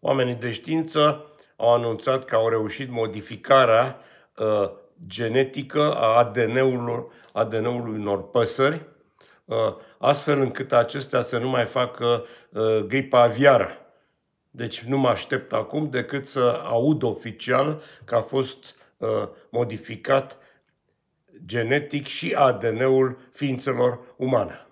oamenii de știință au anunțat că au reușit modificarea uh, genetică a ADN-ului, adn unor păsări, uh, astfel încât acestea să nu mai facă uh, gripa aviară. Deci nu mă aștept acum decât să aud oficial că a fost uh, modificat genetic și ADN-ul ființelor umane.